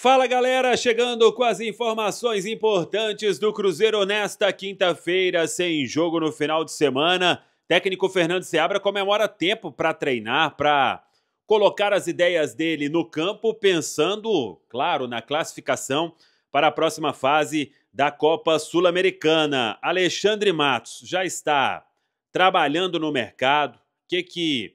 Fala galera, chegando com as informações importantes do Cruzeiro nesta quinta-feira, sem jogo no final de semana. Técnico Fernando Seabra comemora tempo para treinar, para colocar as ideias dele no campo, pensando, claro, na classificação para a próxima fase da Copa Sul-Americana. Alexandre Matos já está trabalhando no mercado. O que, que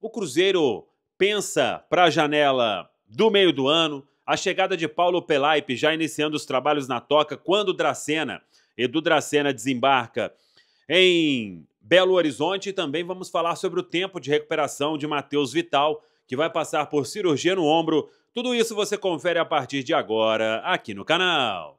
o Cruzeiro pensa para a janela do meio do ano? A chegada de Paulo Pelaipe já iniciando os trabalhos na toca quando Dracena, Edu Dracena desembarca em Belo Horizonte e também vamos falar sobre o tempo de recuperação de Matheus Vital, que vai passar por cirurgia no ombro. Tudo isso você confere a partir de agora aqui no canal.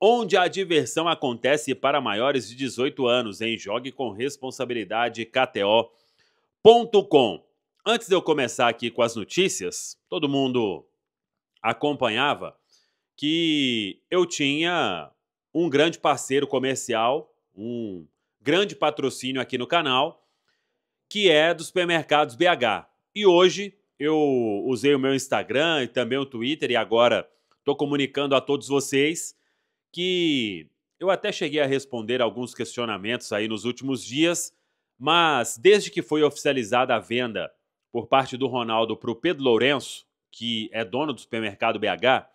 onde a diversão acontece para maiores de 18 anos, em Jogue com responsabilidade KTO.com. Antes de eu começar aqui com as notícias, todo mundo acompanhava que eu tinha um grande parceiro comercial, um grande patrocínio aqui no canal, que é dos supermercados BH. E hoje eu usei o meu Instagram e também o Twitter e agora estou comunicando a todos vocês que eu até cheguei a responder alguns questionamentos aí nos últimos dias, mas desde que foi oficializada a venda por parte do Ronaldo para o Pedro Lourenço, que é dono do supermercado BH,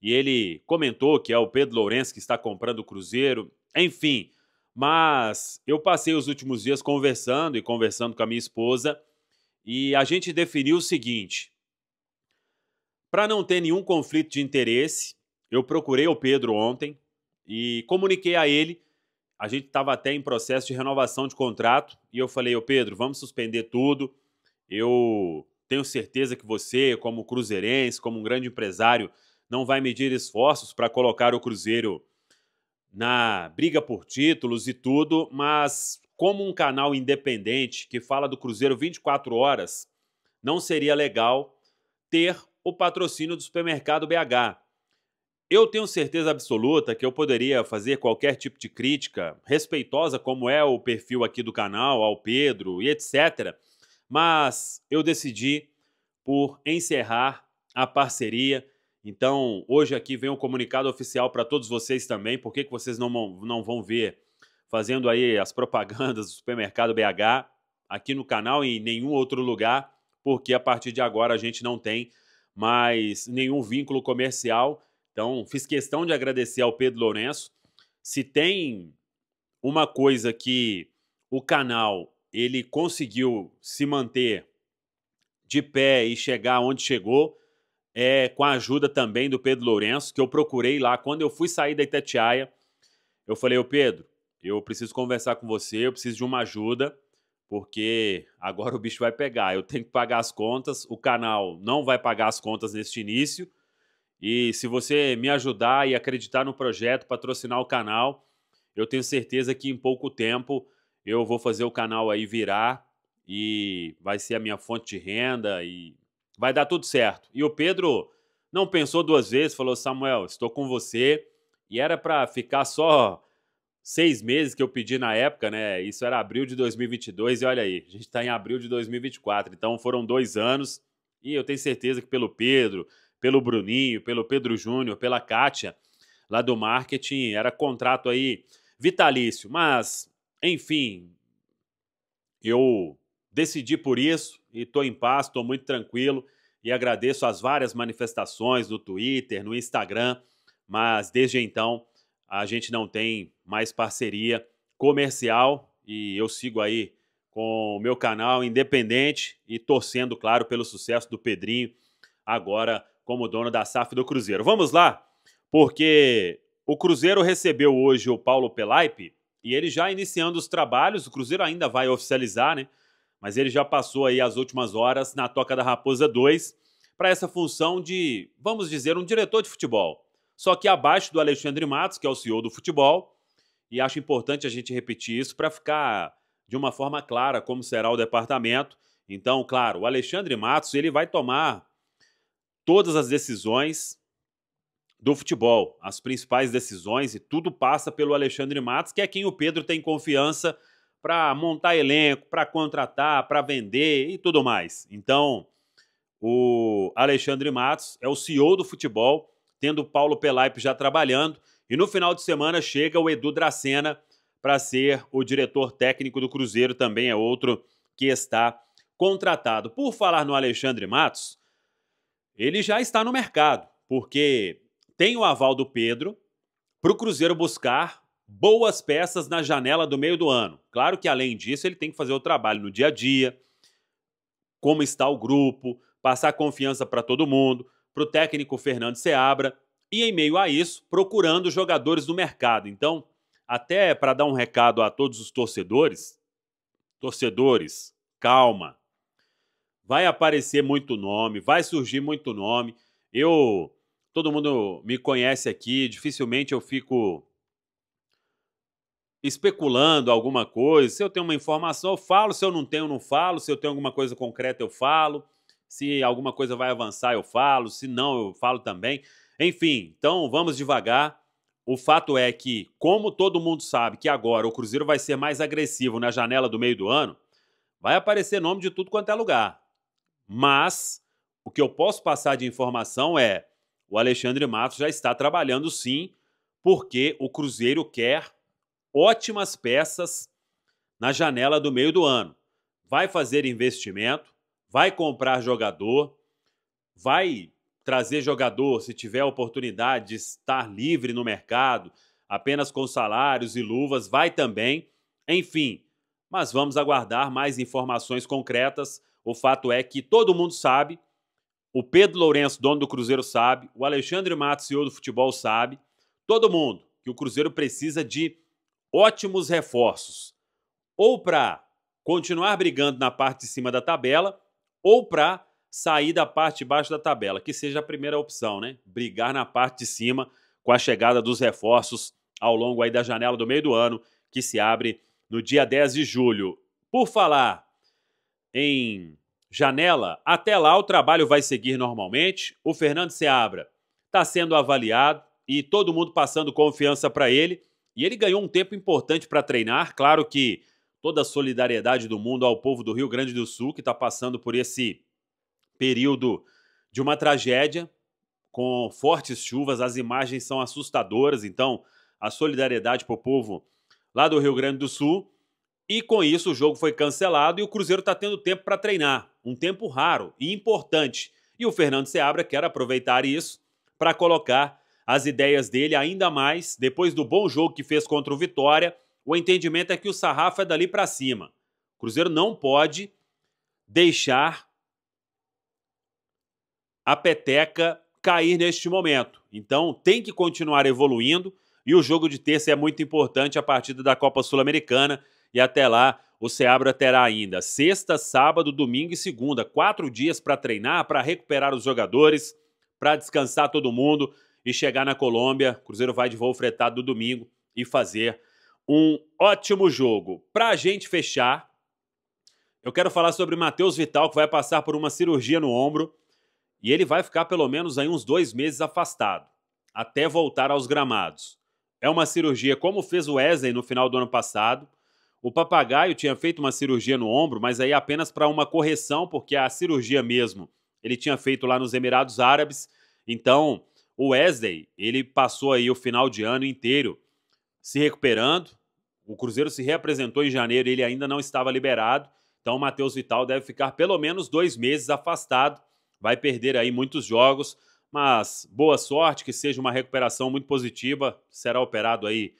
e ele comentou que é o Pedro Lourenço que está comprando o Cruzeiro, enfim. Mas eu passei os últimos dias conversando e conversando com a minha esposa e a gente definiu o seguinte: para não ter nenhum conflito de interesse, eu procurei o Pedro ontem e comuniquei a ele. A gente estava até em processo de renovação de contrato e eu falei: Ô Pedro, vamos suspender tudo. Eu tenho certeza que você, como cruzeirense, como um grande empresário, não vai medir esforços para colocar o Cruzeiro na briga por títulos e tudo, mas como um canal independente que fala do Cruzeiro 24 horas, não seria legal ter o patrocínio do supermercado BH. Eu tenho certeza absoluta que eu poderia fazer qualquer tipo de crítica, respeitosa como é o perfil aqui do canal, ao Pedro e etc. Mas eu decidi por encerrar a parceria. Então, hoje aqui vem um comunicado oficial para todos vocês também. Por que, que vocês não, não vão ver fazendo aí as propagandas do supermercado BH aqui no canal e em nenhum outro lugar? Porque a partir de agora a gente não tem mais nenhum vínculo comercial então, fiz questão de agradecer ao Pedro Lourenço. Se tem uma coisa que o canal ele conseguiu se manter de pé e chegar onde chegou, é com a ajuda também do Pedro Lourenço, que eu procurei lá. Quando eu fui sair da Itatiaia, eu falei, ô Pedro, eu preciso conversar com você, eu preciso de uma ajuda, porque agora o bicho vai pegar. Eu tenho que pagar as contas, o canal não vai pagar as contas neste início, e se você me ajudar e acreditar no projeto, patrocinar o canal, eu tenho certeza que em pouco tempo eu vou fazer o canal aí virar e vai ser a minha fonte de renda e vai dar tudo certo. E o Pedro não pensou duas vezes, falou: Samuel, estou com você. E era para ficar só seis meses que eu pedi na época, né? Isso era abril de 2022 e olha aí, a gente está em abril de 2024. Então foram dois anos e eu tenho certeza que pelo Pedro, pelo Bruninho, pelo Pedro Júnior, pela Kátia, lá do marketing. Era contrato aí vitalício, mas, enfim, eu decidi por isso e estou em paz, estou muito tranquilo e agradeço as várias manifestações no Twitter, no Instagram, mas desde então a gente não tem mais parceria comercial e eu sigo aí com o meu canal independente e torcendo, claro, pelo sucesso do Pedrinho agora como dono da SAF do Cruzeiro. Vamos lá, porque o Cruzeiro recebeu hoje o Paulo Pelaipe e ele já iniciando os trabalhos, o Cruzeiro ainda vai oficializar, né? Mas ele já passou aí as últimas horas na Toca da Raposa 2 para essa função de, vamos dizer, um diretor de futebol. Só que abaixo do Alexandre Matos, que é o CEO do futebol, e acho importante a gente repetir isso para ficar de uma forma clara como será o departamento. Então, claro, o Alexandre Matos ele vai tomar todas as decisões do futebol, as principais decisões e tudo passa pelo Alexandre Matos, que é quem o Pedro tem confiança para montar elenco, para contratar, para vender e tudo mais. Então, o Alexandre Matos é o CEO do futebol, tendo o Paulo Pelaipe já trabalhando, e no final de semana chega o Edu Dracena para ser o diretor técnico do Cruzeiro, também é outro que está contratado. Por falar no Alexandre Matos, ele já está no mercado, porque tem o aval do Pedro para o Cruzeiro buscar boas peças na janela do meio do ano. Claro que, além disso, ele tem que fazer o trabalho no dia a dia, como está o grupo, passar confiança para todo mundo, para o técnico Fernando Seabra, e, em meio a isso, procurando jogadores no mercado. Então, até para dar um recado a todos os torcedores, torcedores, calma, vai aparecer muito nome, vai surgir muito nome. Eu, todo mundo me conhece aqui, dificilmente eu fico especulando alguma coisa. Se eu tenho uma informação, eu falo. Se eu não tenho, eu não falo. Se eu tenho alguma coisa concreta, eu falo. Se alguma coisa vai avançar, eu falo. Se não, eu falo também. Enfim, então vamos devagar. O fato é que, como todo mundo sabe que agora o Cruzeiro vai ser mais agressivo na janela do meio do ano, vai aparecer nome de tudo quanto é lugar. Mas o que eu posso passar de informação é: o Alexandre Matos já está trabalhando sim, porque o Cruzeiro quer ótimas peças na janela do meio do ano. Vai fazer investimento, vai comprar jogador, vai trazer jogador se tiver a oportunidade de estar livre no mercado, apenas com salários e luvas, vai também. Enfim, mas vamos aguardar mais informações concretas o fato é que todo mundo sabe, o Pedro Lourenço, dono do Cruzeiro, sabe, o Alexandre Matos, senhor do futebol, sabe, todo mundo que o Cruzeiro precisa de ótimos reforços, ou para continuar brigando na parte de cima da tabela, ou para sair da parte de baixo da tabela, que seja a primeira opção, né? Brigar na parte de cima com a chegada dos reforços ao longo aí da janela do meio do ano, que se abre no dia 10 de julho. Por falar em janela. Até lá, o trabalho vai seguir normalmente. O Fernando Seabra está sendo avaliado e todo mundo passando confiança para ele. E ele ganhou um tempo importante para treinar. Claro que toda a solidariedade do mundo ao povo do Rio Grande do Sul, que está passando por esse período de uma tragédia, com fortes chuvas, as imagens são assustadoras. Então, a solidariedade para o povo lá do Rio Grande do Sul. E com isso o jogo foi cancelado e o Cruzeiro está tendo tempo para treinar, um tempo raro e importante. E o Fernando Seabra quer aproveitar isso para colocar as ideias dele ainda mais depois do bom jogo que fez contra o Vitória. O entendimento é que o sarrafo é dali para cima. O Cruzeiro não pode deixar a peteca cair neste momento. Então tem que continuar evoluindo e o jogo de terça é muito importante a partida da Copa Sul-Americana e até lá, o Seabra terá ainda sexta, sábado, domingo e segunda, quatro dias para treinar, para recuperar os jogadores, para descansar todo mundo e chegar na Colômbia. O Cruzeiro vai de voo fretado do domingo e fazer um ótimo jogo. Para a gente fechar, eu quero falar sobre Matheus Vital, que vai passar por uma cirurgia no ombro e ele vai ficar pelo menos aí uns dois meses afastado, até voltar aos gramados. É uma cirurgia como fez o Wesley no final do ano passado. O papagaio tinha feito uma cirurgia no ombro, mas aí apenas para uma correção, porque a cirurgia mesmo ele tinha feito lá nos Emirados Árabes. Então, o Wesley, ele passou aí o final de ano inteiro se recuperando. O Cruzeiro se reapresentou em janeiro, ele ainda não estava liberado. Então, o Matheus Vital deve ficar pelo menos dois meses afastado. Vai perder aí muitos jogos, mas boa sorte, que seja uma recuperação muito positiva. Será operado aí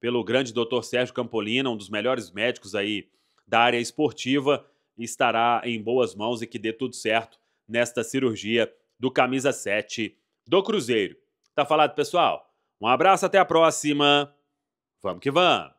pelo grande doutor Sérgio Campolina, um dos melhores médicos aí da área esportiva, estará em boas mãos e que dê tudo certo nesta cirurgia do camisa 7 do Cruzeiro. Tá falado, pessoal? Um abraço, até a próxima. Vamos que vamos!